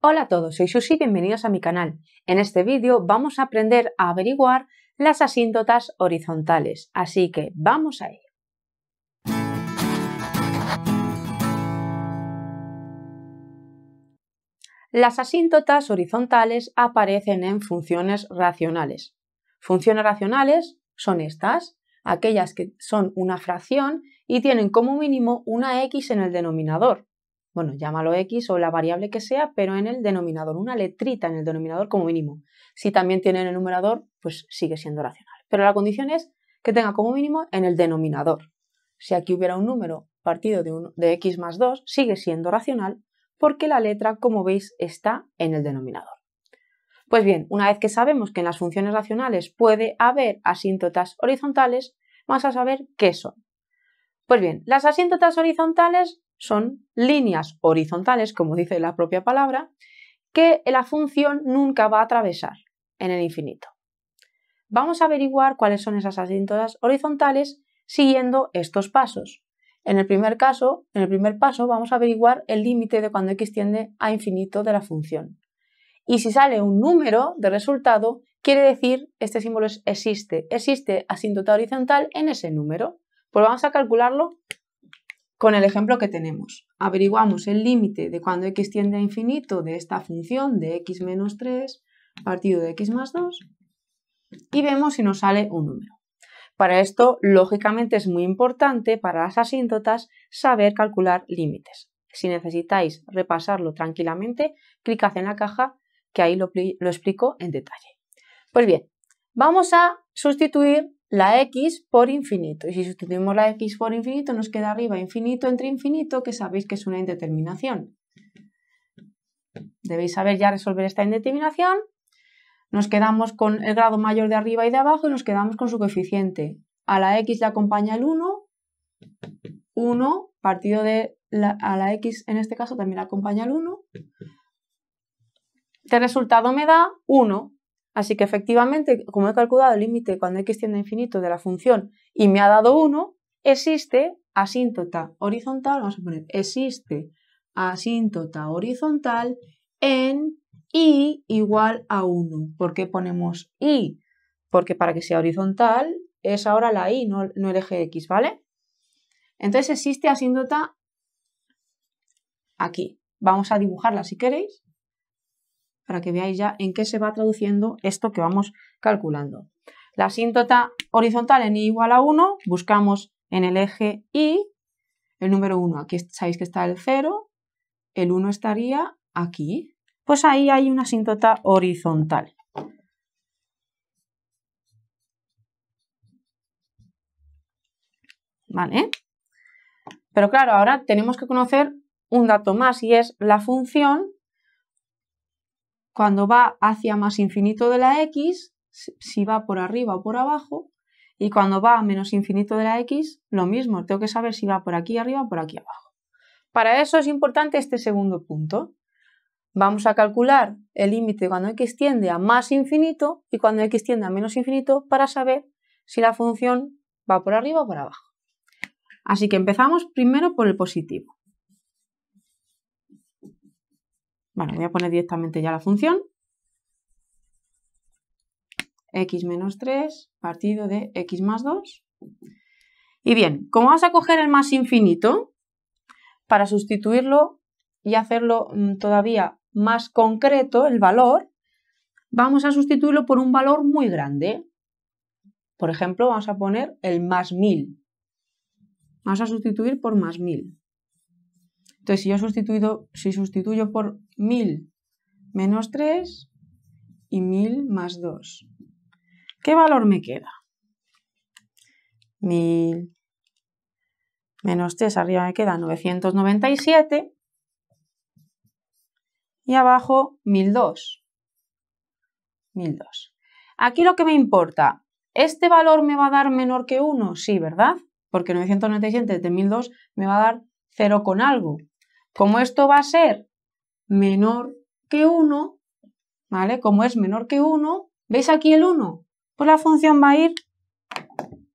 Hola a todos, soy Susi bienvenidos a mi canal. En este vídeo vamos a aprender a averiguar las asíntotas horizontales, así que vamos a ello. Las asíntotas horizontales aparecen en funciones racionales. Funciones racionales son estas, aquellas que son una fracción y tienen como mínimo una x en el denominador bueno, llámalo X o la variable que sea, pero en el denominador, una letrita en el denominador como mínimo. Si también tiene en el numerador, pues sigue siendo racional. Pero la condición es que tenga como mínimo en el denominador. Si aquí hubiera un número partido de, de X más 2, sigue siendo racional porque la letra, como veis, está en el denominador. Pues bien, una vez que sabemos que en las funciones racionales puede haber asíntotas horizontales, vamos a saber qué son. Pues bien, las asíntotas horizontales son líneas horizontales, como dice la propia palabra, que la función nunca va a atravesar en el infinito. Vamos a averiguar cuáles son esas asíntotas horizontales siguiendo estos pasos. En el primer caso, en el primer paso, vamos a averiguar el límite de cuando x tiende a infinito de la función. Y si sale un número de resultado, quiere decir este símbolo existe. Existe asíntota horizontal en ese número. Pues vamos a calcularlo con el ejemplo que tenemos, averiguamos el límite de cuando x tiende a infinito de esta función de x menos 3 partido de x más 2 y vemos si nos sale un número. Para esto, lógicamente, es muy importante para las asíntotas saber calcular límites. Si necesitáis repasarlo tranquilamente, clicad en la caja que ahí lo, lo explico en detalle. Pues bien, vamos a sustituir la x por infinito. Y si sustituimos la x por infinito, nos queda arriba infinito entre infinito, que sabéis que es una indeterminación. Debéis saber ya resolver esta indeterminación. Nos quedamos con el grado mayor de arriba y de abajo y nos quedamos con su coeficiente. A la x le acompaña el 1, 1 partido de la, a la x en este caso también acompaña el 1. Este resultado me da 1, Así que efectivamente, como he calculado el límite cuando x tiende a infinito de la función y me ha dado 1, existe asíntota horizontal, vamos a poner, existe asíntota horizontal en y igual a 1. ¿Por qué ponemos y? Porque para que sea horizontal es ahora la y, no, no el eje x, ¿vale? Entonces existe asíntota aquí. Vamos a dibujarla si queréis para que veáis ya en qué se va traduciendo esto que vamos calculando. La asíntota horizontal en y igual a 1, buscamos en el eje y el número 1, aquí sabéis que está el 0, el 1 estaría aquí. Pues ahí hay una asíntota horizontal. ¿Vale? Pero claro, ahora tenemos que conocer un dato más y es la función cuando va hacia más infinito de la x, si va por arriba o por abajo, y cuando va a menos infinito de la x, lo mismo, tengo que saber si va por aquí arriba o por aquí abajo. Para eso es importante este segundo punto. Vamos a calcular el límite cuando x tiende a más infinito y cuando x tiende a menos infinito para saber si la función va por arriba o por abajo. Así que empezamos primero por el positivo. Bueno, voy a poner directamente ya la función. x menos 3 partido de x más 2. Y bien, como vamos a coger el más infinito, para sustituirlo y hacerlo mm, todavía más concreto el valor, vamos a sustituirlo por un valor muy grande. Por ejemplo, vamos a poner el más 1000. Vamos a sustituir por más 1000. Entonces, si yo sustituyo, si sustituyo por 1000 menos 3 y 1000 más 2, ¿qué valor me queda? 1000 menos 3 arriba me queda 997 y abajo 1002. Aquí lo que me importa, ¿este valor me va a dar menor que 1? Sí, ¿verdad? Porque 997 de 1002 me va a dar 0 con algo. Como esto va a ser menor que 1, ¿vale? Como es menor que 1, ¿veis aquí el 1? Pues la función va a ir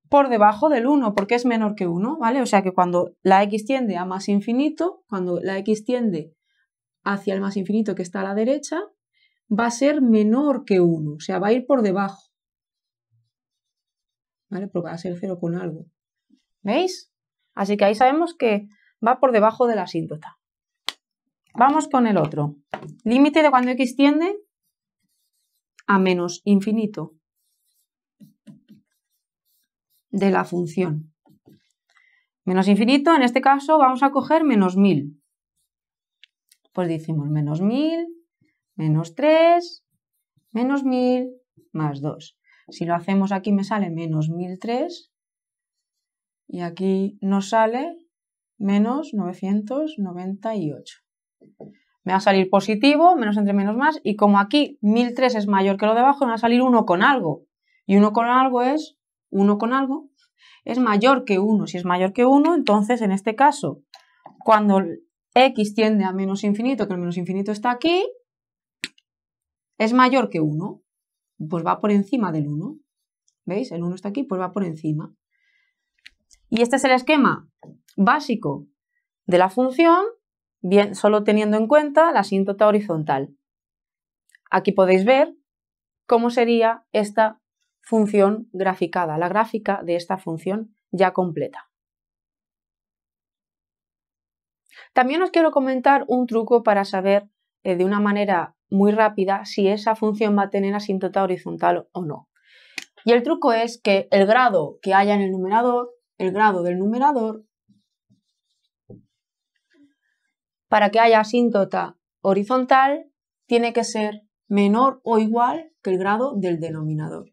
por debajo del 1 porque es menor que 1, ¿vale? O sea que cuando la x tiende a más infinito, cuando la x tiende hacia el más infinito que está a la derecha, va a ser menor que 1, o sea, va a ir por debajo. ¿Vale? Porque va a ser 0 con algo. ¿Veis? Así que ahí sabemos que va por debajo de la asíntota. Vamos con el otro. Límite de cuando x tiende a menos infinito de la función. Menos infinito, en este caso vamos a coger menos 1000. Pues decimos menos 1000, menos 3, menos 1000, más 2. Si lo hacemos aquí me sale menos 1003 y aquí nos sale menos 998. Me va a salir positivo, menos entre menos más, y como aquí 1003 es mayor que lo de abajo, me va a salir 1 con algo. Y 1 con algo es 1 con algo, es mayor que 1. Si es mayor que 1, entonces en este caso, cuando x tiende a menos infinito, que el menos infinito está aquí, es mayor que 1. Pues va por encima del 1. ¿Veis? El 1 está aquí, pues va por encima. Y este es el esquema básico de la función bien, solo teniendo en cuenta la asíntota horizontal. Aquí podéis ver cómo sería esta función graficada, la gráfica de esta función ya completa. También os quiero comentar un truco para saber eh, de una manera muy rápida si esa función va a tener asíntota horizontal o no. Y el truco es que el grado que haya en el numerador, el grado del numerador, para que haya asíntota horizontal, tiene que ser menor o igual que el grado del denominador.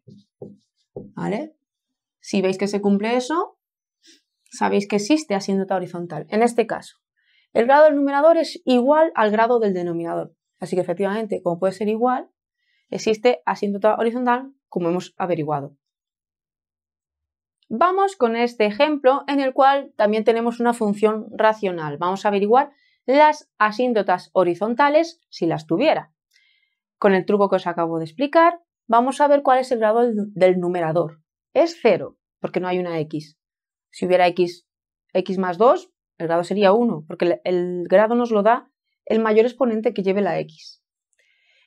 ¿Vale? Si veis que se cumple eso, sabéis que existe asíntota horizontal. En este caso, el grado del numerador es igual al grado del denominador. Así que efectivamente, como puede ser igual, existe asíntota horizontal como hemos averiguado. Vamos con este ejemplo en el cual también tenemos una función racional. Vamos a averiguar las asíntotas horizontales si las tuviera. Con el truco que os acabo de explicar, vamos a ver cuál es el grado del numerador. Es 0, porque no hay una x. Si hubiera x, x más 2, el grado sería 1, porque el grado nos lo da el mayor exponente que lleve la x.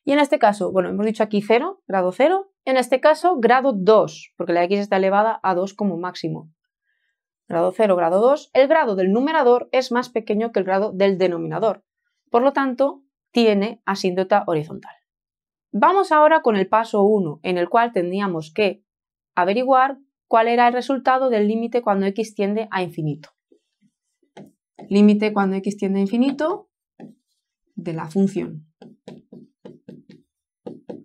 Y en este caso, bueno, hemos dicho aquí 0, grado 0, en este caso grado 2, porque la x está elevada a 2 como máximo grado 0, grado 2, el grado del numerador es más pequeño que el grado del denominador. Por lo tanto, tiene asíndota horizontal. Vamos ahora con el paso 1, en el cual tendríamos que averiguar cuál era el resultado del límite cuando x tiende a infinito. Límite cuando x tiende a infinito de la función.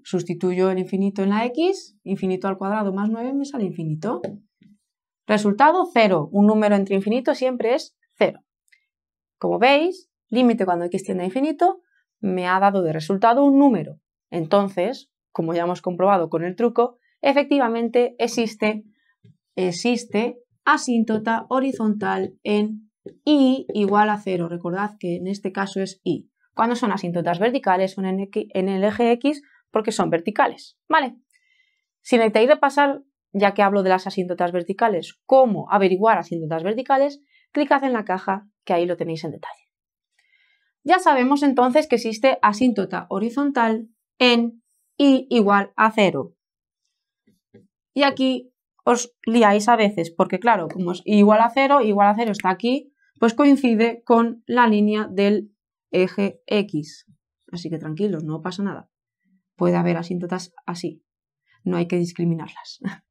Sustituyo el infinito en la x, infinito al cuadrado más 9 me sale infinito. Resultado 0. Un número entre infinito siempre es 0. Como veis, límite cuando x tiende a infinito me ha dado de resultado un número. Entonces, como ya hemos comprobado con el truco, efectivamente existe, existe asíntota horizontal en y igual a 0. Recordad que en este caso es y. Cuando son asíntotas verticales son en, el eje x porque son verticales. ¿Vale? Si necesitáis repasar ya que hablo de las asíntotas verticales, cómo averiguar asíntotas verticales, clicad en la caja que ahí lo tenéis en detalle. Ya sabemos entonces que existe asíntota horizontal en y igual a cero. Y aquí os liáis a veces, porque claro, como es igual a cero, igual a cero está aquí, pues coincide con la línea del eje X. Así que tranquilos, no pasa nada. Puede haber asíntotas así. No hay que discriminarlas.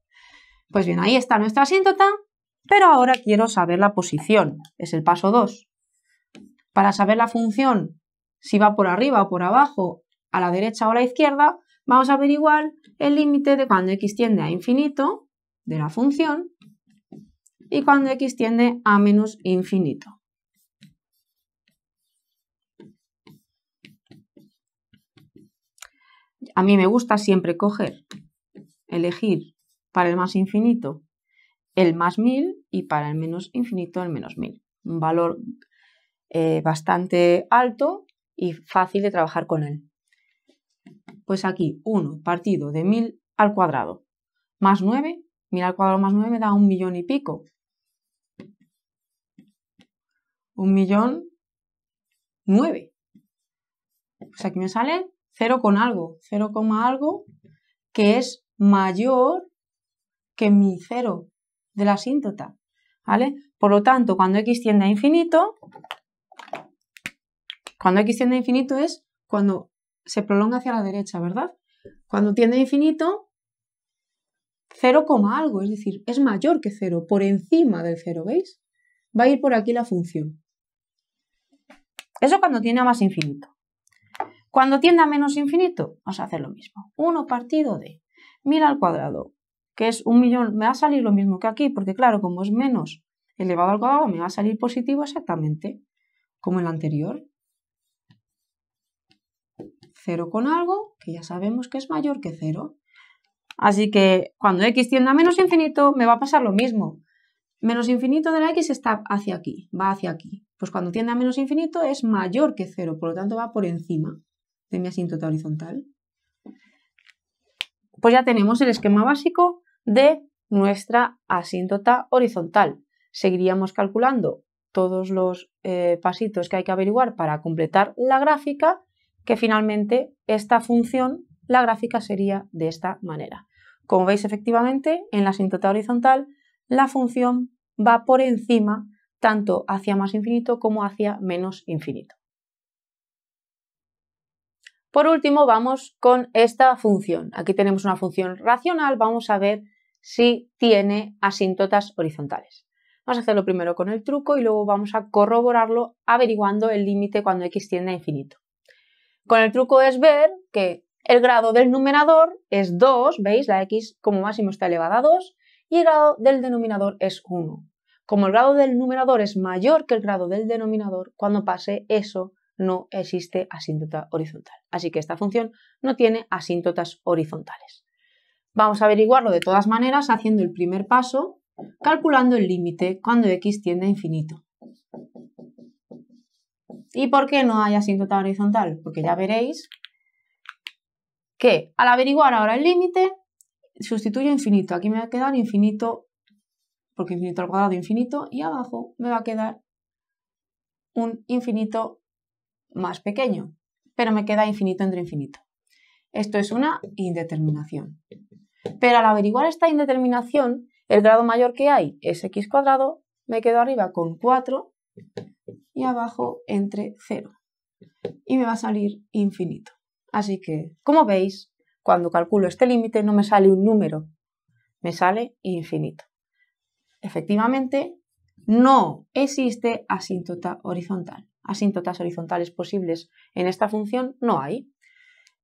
Pues bien, ahí está nuestra asíntota, pero ahora quiero saber la posición. Es el paso 2. Para saber la función, si va por arriba o por abajo, a la derecha o a la izquierda, vamos a averiguar el límite de cuando x tiende a infinito de la función y cuando x tiende a menos infinito. A mí me gusta siempre coger, elegir para el más infinito el más 1000 y para el menos infinito el menos 1000. Un valor eh, bastante alto y fácil de trabajar con él. Pues aquí 1 partido de 1000 al cuadrado más 9, 1000 al cuadrado más 9 me da un millón y pico. Un millón 9. Pues aquí me sale 0 con algo, 0, algo que es mayor que mi cero de la asíntota, ¿vale? Por lo tanto, cuando x tiende a infinito, cuando x tiende a infinito es cuando se prolonga hacia la derecha, ¿verdad? Cuando tiende a infinito, 0, algo, es decir, es mayor que 0, por encima del 0, ¿veis? Va a ir por aquí la función. Eso cuando tiende a más infinito. Cuando tiende a menos infinito, vamos a hacer lo mismo. 1 partido de mira al cuadrado que es un millón, me va a salir lo mismo que aquí, porque claro, como es menos elevado al cuadrado, me va a salir positivo exactamente como el anterior. Cero con algo, que ya sabemos que es mayor que cero. Así que cuando x tiende a menos infinito, me va a pasar lo mismo. Menos infinito de la x está hacia aquí, va hacia aquí. Pues cuando tiende a menos infinito es mayor que cero, por lo tanto va por encima de mi asíntota horizontal. Pues ya tenemos el esquema básico de nuestra asíntota horizontal. Seguiríamos calculando todos los eh, pasitos que hay que averiguar para completar la gráfica, que finalmente esta función, la gráfica sería de esta manera. Como veis, efectivamente, en la asíntota horizontal, la función va por encima tanto hacia más infinito como hacia menos infinito. Por último, vamos con esta función. Aquí tenemos una función racional, vamos a ver si tiene asíntotas horizontales. Vamos a hacerlo primero con el truco y luego vamos a corroborarlo averiguando el límite cuando x tiende a infinito. Con el truco es ver que el grado del numerador es 2, veis, la x como máximo está elevada a 2, y el grado del denominador es 1. Como el grado del numerador es mayor que el grado del denominador, cuando pase eso no existe asíntota horizontal. Así que esta función no tiene asíntotas horizontales. Vamos a averiguarlo de todas maneras haciendo el primer paso, calculando el límite cuando x tiende a infinito. ¿Y por qué no hay asíntota horizontal? Porque ya veréis que al averiguar ahora el límite, sustituyo infinito. Aquí me va a quedar infinito, porque infinito al cuadrado infinito, y abajo me va a quedar un infinito más pequeño, pero me queda infinito entre infinito. Esto es una indeterminación. Pero al averiguar esta indeterminación, el grado mayor que hay es x cuadrado, me quedo arriba con 4 y abajo entre 0. Y me va a salir infinito. Así que, como veis, cuando calculo este límite no me sale un número, me sale infinito. Efectivamente, no existe asíntota horizontal. Asíntotas horizontales posibles en esta función no hay.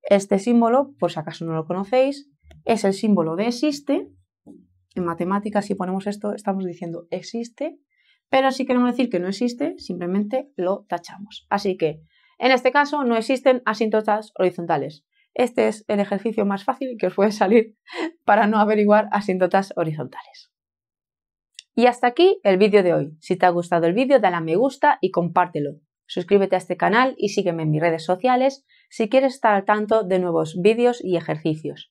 Este símbolo, por si acaso no lo conocéis, es el símbolo de existe. En matemáticas, si ponemos esto, estamos diciendo existe, pero si queremos decir que no existe, simplemente lo tachamos. Así que, en este caso, no existen asíntotas horizontales. Este es el ejercicio más fácil que os puede salir para no averiguar asíntotas horizontales. Y hasta aquí el vídeo de hoy. Si te ha gustado el vídeo, dale a me gusta y compártelo. Suscríbete a este canal y sígueme en mis redes sociales si quieres estar al tanto de nuevos vídeos y ejercicios